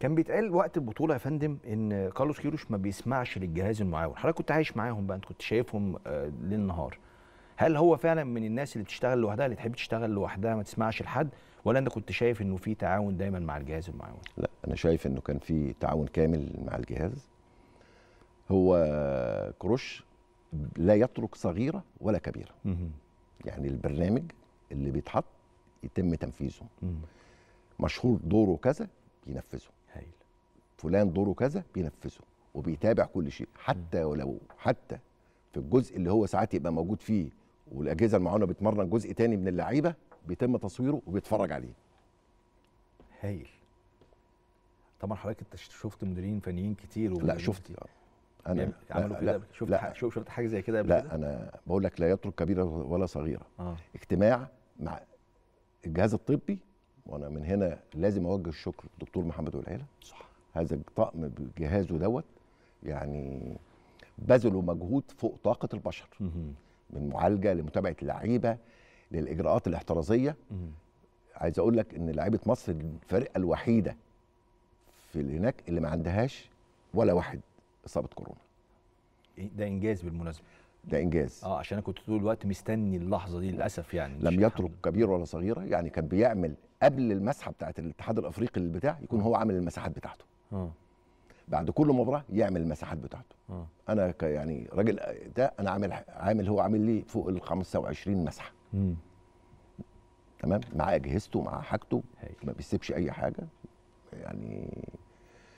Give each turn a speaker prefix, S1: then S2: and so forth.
S1: كان بيتقال وقت البطوله يا فندم ان كارلوس كيروش ما بيسمعش للجهاز المعاون حضرتك كنت عايش معاهم بقى انت كنت شايفهم آه، ليل نهار هل هو فعلا من الناس اللي بتشتغل لوحدها اللي تحب تشتغل لوحدها ما تسمعش لحد ولا انت كنت شايف انه في تعاون دايما مع الجهاز المعاون لا انا شايف انه كان في تعاون كامل مع الجهاز هو كروش لا يترك صغيره ولا كبيره يعني البرنامج اللي بيتحط يتم تنفيذه مشهور دوره كذا ينفذه فلان دوره كذا بينفذه وبيتابع كل شيء حتى ولو حتى في الجزء اللي هو ساعات يبقى موجود فيه والاجهزه المعاونه بتمرن جزء تاني من اللعيبه بيتم تصويره وبيتفرج عليه هايل طبعا حضرتك انت شفت مديرين فنيين كتير لا شفت انا يعني عملوا كده شفت لا شفت, شفت حاجه زي كده لا كده؟ انا بقول لك لا يترك كبيره ولا صغيره آه. اجتماع مع الجهاز الطبي وانا من هنا لازم اوجه الشكر للدكتور محمد والعيله صح هذا الطقم بجهازه دوت يعني بذلوا مجهود فوق طاقه البشر من معالجه لمتابعه اللعيبه للاجراءات الاحترازيه عايز اقول لك ان لعيبه مصر الفرقه الوحيده في اللي هناك اللي ما عندهاش ولا واحد اصابه كورونا إيه، ده انجاز بالمناسبه ده انجاز اه عشان انا كنت طول الوقت مستني اللحظه دي للاسف يعني لم يترك كبير ولا صغيره يعني كان بيعمل قبل المسحه بتاعت الاتحاد الافريقي للبتاع يكون هو عامل المساحات بتاعته آه. بعد كل مباراه يعمل المساحات بتاعته م. آه. انا يعني راجل ده انا عامل عامل هو عامل لي فوق ال 25 مسحه تمام معاه اجهزته معاه حاجته ما بيسيبش اي حاجه يعني